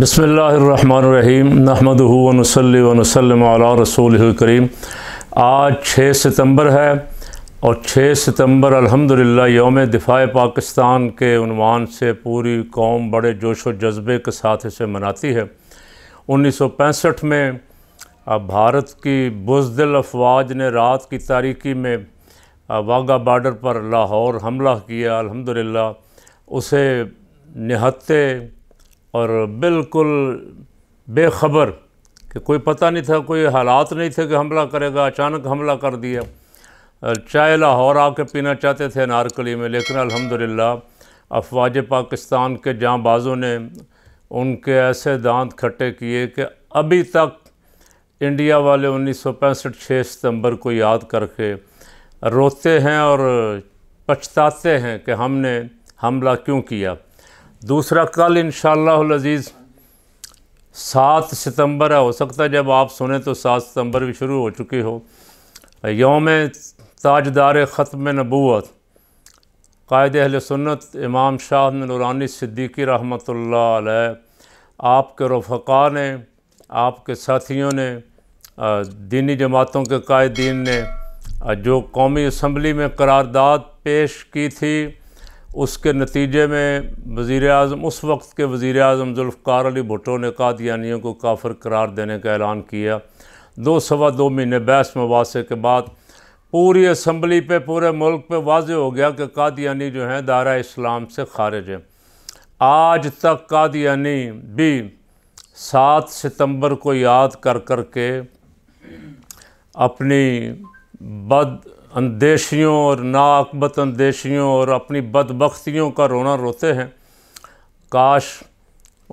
बसमीम नहमद वसलम रसूल करीम आज 6 सितंबर है और 6 सितंबर अल्हम्दुलिल्लाह योम दिफा पाकिस्तान के उनवान से पूरी कौम बड़े जोश व जज्बे के साथ इसे मनाती है 1965 में भारत की बुजदिल अफवाज ने रात की तारीकी में वाघा बॉर्डर पर लाहौर हमला किया अल्हम्दुलिल्लाह उसे निहत्ते और बिल्कुल बेखबर कि कोई पता नहीं था कोई हालात नहीं थे कि हमला करेगा अचानक हमला कर दिया चाय लाहौर आके पीना चाहते थे नारकली में लेकिन अल्हम्दुलिल्लाह अफवाज पाकिस्तान के जाँबाजों ने उनके ऐसे दांत खट्टे किए कि अभी तक इंडिया वाले उन्नीस सौ पैंसठ छः सितम्बर को याद करके रोते हैं और पछताते हैं कि हमने हमला क्यों किया दूसरा कल इन शज़ीज़ सात सितंबर है हो सकता है जब आप सुने तो सात सितंबर भी शुरू हो चुकी हो योम ताजदार ख़त्म नबूत कायद अहल सुन्नत इमाम शाह नूरानी सिद्दीकी रहमत आपके रफ़ा ने आपके साथियों ने दीनी जमातों के कायदीन ने जो कौमी असम्बली में करारदाद पेश की थी उसके नतीजे में वज़ी अजम उस वक्त के वज़ी अजम जुल्फ़ार अली भुटो ने कादियानियों को काफ़र करार देने का ऐलान किया दो सवा दो महीने बहस मुबासे के बाद पूरी असम्बली पर पूरे मुल्क पर वाज हो गया कि कादियानी जो हैं दायरा इस्लाम से खारिज हैं आज तक कादियानी भी सात सितम्बर को याद कर कर के अपनी बद अंदेशियों और नाकबत अंदेशियों और अपनी बदबख्तियों का रोना रोते हैं काश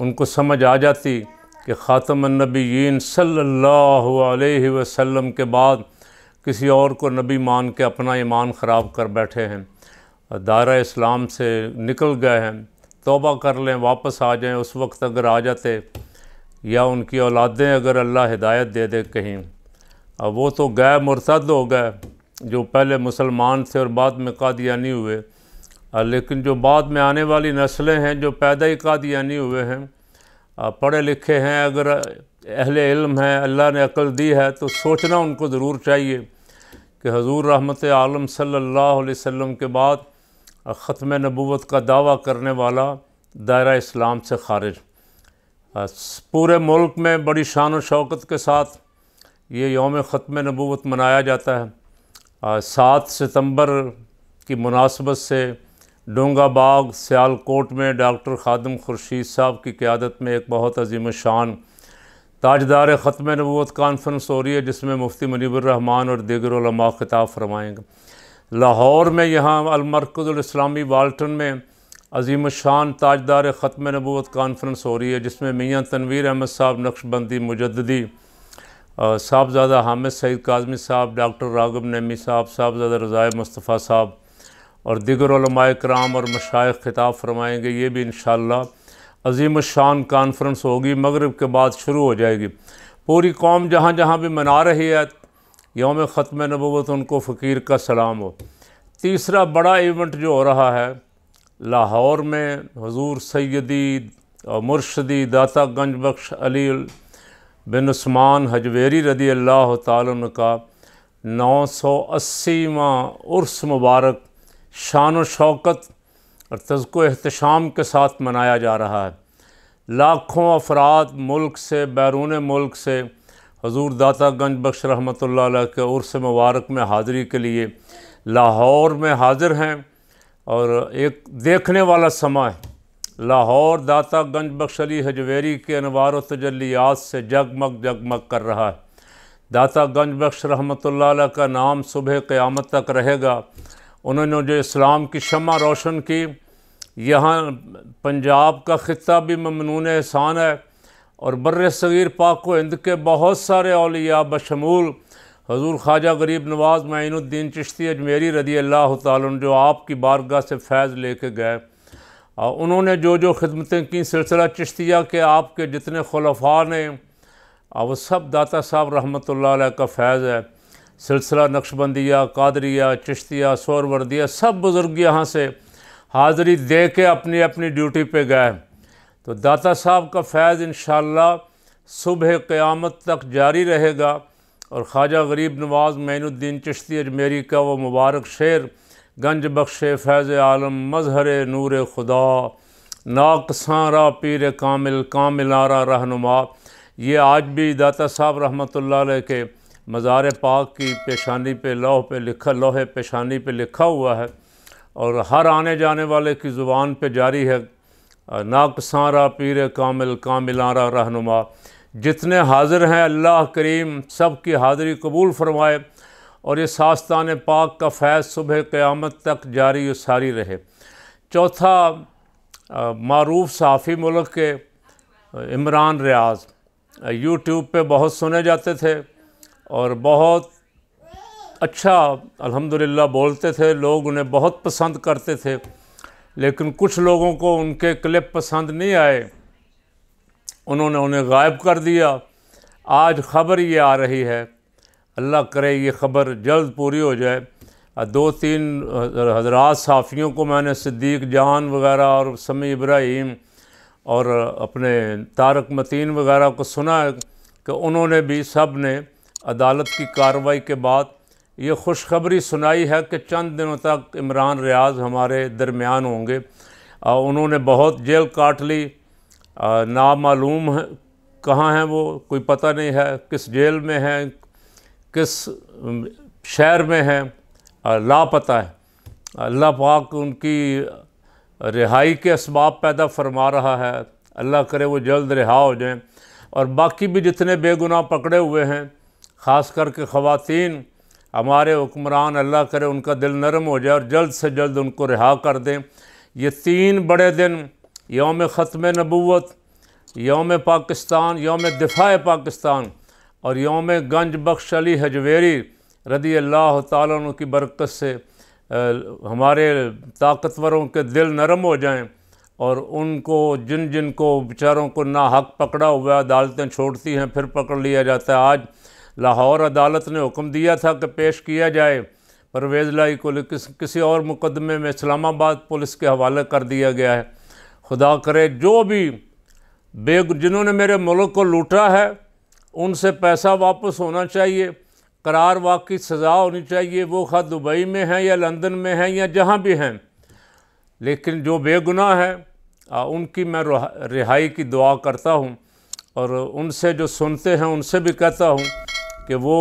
उनको समझ आ जाती कि ख़ातमनबीन सल्लल्लाहु अलैहि वसल्लम के बाद किसी और को नबी मान के अपना ईमान ख़राब कर बैठे हैं दायरा इस्लाम से निकल गए हैं तोबा कर लें वापस आ जाएं उस वक्त अगर आ जाते या उनकी औलादें अगर अल्लाह हिदायत दे दे कहीं अब वो तो गए मुर्तद हो गए जो पहले मुसलमान थे और बाद में कादियानी हुए लेकिन जो बाद में आने वाली नस्लें हैं जो पैदा ही कादियानी हुए हैं पढ़े लिखे हैं अगर अहल इल्म है अल्लाह ने अकल दी है तो सोचना उनको ज़रूर चाहिए कि हजूर रहमत आलम सल्लल्लाहु अलैहि वसल्लम के बाद ख़त्म नबूवत का दावा करने वाला दायरा इस्लाम से खारिज पूरे मुल्क में बड़ी शान और शौकत के साथ ये योम ख़त्म नबूवत मनाया जाता है सात सितंबर की मुनासबत से डोंगा बाग सयालकोट में डॉक्टर खादम खुर्शीद साहब की क़्यादत में एक बहुत अजीम शान ताजदार ख़त्म नबूत कॉन्फ्रेंस हो रही है जिसमें मुफ्ती मनीबरहमान और दीगरमा खिताब फरमाएँगे लाहौर में यहाँ अलमरकज़लामी वाल्टन में अजीम शान ताजदार ख़त्म नबूत कॉन्फ्रेंस हो रही है जिसमें मियाँ तनवीर अहमद साहब नक्शबंदी मुजदी साहबजादा हामिद सईद काजमी साहब डॉक्टर रागब नमी साहब साहबजादा रज़ाय मुस्तफ़ा साहब और दिगर कराम और मशाइ खिताब फ़रमाएंगे ये भी इन अजीम शान कॉन्फ्रेंस होगी मगरब के बाद शुरू हो जाएगी पूरी कौम जहाँ जहाँ भी मना रही है योम ख़त्म नबूत उनको फ़कीर का सलाम हो तीसरा बड़ा इवेंट जो हो रहा है लाहौर में हजूर सैदी मुर्शदी दाता गंजबख्श अली बिन उस्मान हजवेरी रदी अल्लाह तन का नौ सौ अस्सीवा उर्स मुबारक शान शौकत और तज़को अहतशाम के साथ मनाया जा रहा है लाखों अफराद मुल्क से बैरून मुल्क से हजूर दाता गंज बख्श रहमत के उर्स मुबारक में हाज़री के लिए लाहौर में हाज़िर हैं और एक देखने वाला समय है लाहौर दाता गंज बख्शली हजवेरी के अनवार तजलियात से जगमग जगमग कर रहा है दाता गंज बख्श रहमत का नाम सुबह क़्यामत तक रहेगा उन्होंने जो इस्लाम की शमा रोशन की यहाँ पंजाब का ख़ा भी ममनून एहसान है और बर सग़ीर पाक को हिंद के बहुत सारे अलिया बशमूल हजूर ख्वाजा गरीब नवाज़ मैनुद्दीन चिश्ती अजमेरी रदी अल्लाह तुम जो आपकी बारगाह से फैज़ लेके गए और उन्होंने जो जो खिदमतें की सिलसिला चिश्तिया के आपके जितने खलफा ने वो सब दाता साहब रहमत ला का फैज़ है सिलसिला नक्शबंदिया कादरिया चिश्तिया शोरवर्दिया सब बुज़ुर्ग यहाँ से हाज़री दे के अपनी अपनी ड्यूटी पर गए तो दाता साहब का फैज़ इन सुबह क़्यामत तक जारी रहेगा और ख्वाजा गरीब नवाज़ मैनुद्दीन चश्ती अजमेरी का वो मुबारक शेर गंज बख्शे फैज़ आलम मजहर नूर खुदा नाक सारा पीर कामिल कामिल आरा रहनुमा ये आज भी दाता साहब रहमत ला के मज़ार पाक की पेशानी पे लोह पे लिखा लोहे पेशानी पे लिखा हुआ है और हर आने जाने वाले की ज़ुबान पे जारी है नाक सारा पीर कामिल कामिल आरा रहनुमा जितने हाजिर हैं अल्लाह करीम सब की हाज़री कबूल फरमाए और ये सास्तान पाक का फैज़ सुबह क़्यामत तक जारी सारी रहे चौथा मरूफ सहाफ़ी मुल्क के इमरान रियाज यूट्यूब पे बहुत सुने जाते थे और बहुत अच्छा अल्हम्दुलिल्लाह बोलते थे लोग उन्हें बहुत पसंद करते थे लेकिन कुछ लोगों को उनके क्लिप पसंद नहीं आए उन्होंने उन्हें गायब कर दिया आज ख़बर ये आ रही है अल्लाह करे ये ख़बर जल्द पूरी हो जाए दो तीन हजरात साफ़ियों को मैंने सिद्दीक जान वगैरह और समी इब्राहिम और अपने तारक मतीन वगैरह को सुना है कि उन्होंने भी सब ने अदालत की कार्रवाई के बाद ये खुशखबरी सुनाई है कि चंद दिनों तक इमरान रियाज हमारे दरमियान होंगे उन्होंने बहुत जेल काट ली नामालूम है कहाँ हैं वो कोई पता नहीं है किस जेल में हैं किस शहर में है लापता है अल्लाह पाक उनकी रिहाई के इसबाब पैदा फरमा रहा है अल्लाह करे वो जल्द रिहा हो जाएं और बाकी भी जितने बेगुनाह पकड़े हुए हैं ख़ास करके ख़वातीन हमारे हुक्मरान अल्लाह करे उनका दिल नरम हो जाए और जल्द से जल्द उनको रिहा कर दें ये तीन बड़े दिन योम ख़त्म नबूत योम पाकिस्तान योम दिफा पाकिस्तान और योम गंज बख्श अली हजवेरी रदी अल्लाह तु की बरकत से हमारे ताकतवरों के दिल नरम हो जाएं और उनको जिन जिन को बेचारों को ना हक पकड़ा हुआ अदालतें छोड़ती हैं फिर पकड़ लिया जाता है आज लाहौर अदालत ने हुक्म दिया था कि पेश किया जाए परवेज़ लाई को किस, किसी और मुकदमे में इस्लामाबाद पुलिस के हवाले कर दिया गया है खुदा करे जो भी बे जिन्होंने मेरे मुल्क को लूटा है उनसे पैसा वापस होना चाहिए करार वाक़ की सज़ा होनी चाहिए वो खा दुबई में हैं या लंदन में हैं या जहाँ भी हैं लेकिन जो बेगुनाह है उनकी मैं रिहाई की दुआ करता हूँ और उनसे जो सुनते हैं उनसे भी कहता हूँ कि वो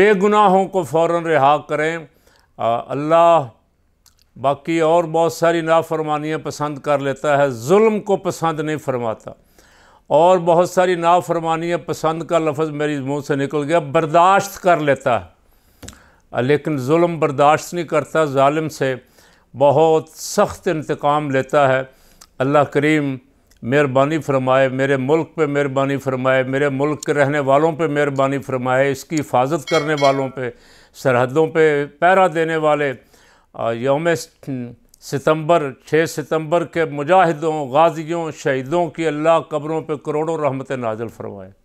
बेगुनाहों को फ़ौर रिहा करें अल्लाह बाकी और बहुत सारी नाफरमानियाँ पसंद कर लेता है जुल्म को पसंद नहीं फरमाता और बहुत सारी नाफरमानियाँ पसंद का लफ्ज़ मेरी मुँह से निकल गया बर्दाश्त कर लेता है लेकिन जुल्म बर्दाश्त नहीं करता ालिम से बहुत सख्त इंतकाम लेता है अल्लाह करीम मेहरबानी फरमाए मेरे मुल्क पे मेहरबानी फरमाए मेरे मुल्क के रहने वालों पे मेहरबानी फरमाए इसकी हिफाजत करने वालों पे सरहदों पे पैरा देने वाले योम सितंबर 6 सितंबर के मुजाहिदों गाजियों शहीदों की अल्लाह कब्रों पर करोड़ों रहमत नाजल फरमाए